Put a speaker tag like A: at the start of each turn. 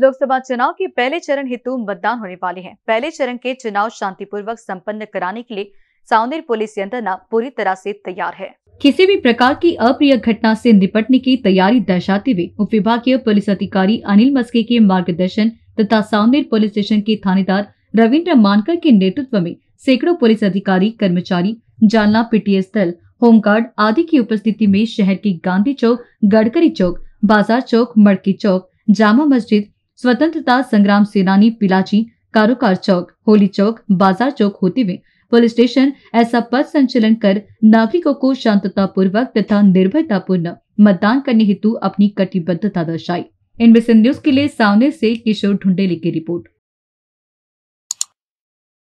A: लोकसभा चुनाव के पहले चरण हेतु मतदान होने वाले हैं पहले चरण के चुनाव शांतिपूर्वक संपन्न कराने के लिए सावनेर पुलिस यंत्रणा पूरी तरह से तैयार है किसी भी प्रकार की अप्रिय घटना से निपटने की तैयारी दर्शाते हुए उप विभागीय पुलिस अधिकारी अनिल मस्के के मार्गदर्शन तथा सावनेर पुलिस स्टेशन के थानेदार रविन्द्र मानकर के नेतृत्व में सैकड़ों पुलिस अधिकारी कर्मचारी जालना पीटीएस दल होमगार्ड आदि की उपस्थिति में शहर के गांधी चौक गडकरी चौक बाजार चौक मड़की चौक जामा मस्जिद स्वतंत्रता संग्राम सेनानी पिलाची कारोकार चौक होली चौक बाजार चौक होते हुए पुलिस स्टेशन ऐसा पद संचलन कर नागरिकों को शांतता पूर्वक तथा निर्भयता पूर्ण मतदान करने हेतु अपनी कटिबद्धता दर्शाई इनबीसी न्यूज के लिए सामने से किशोर ढुंडेली की रिपोर्ट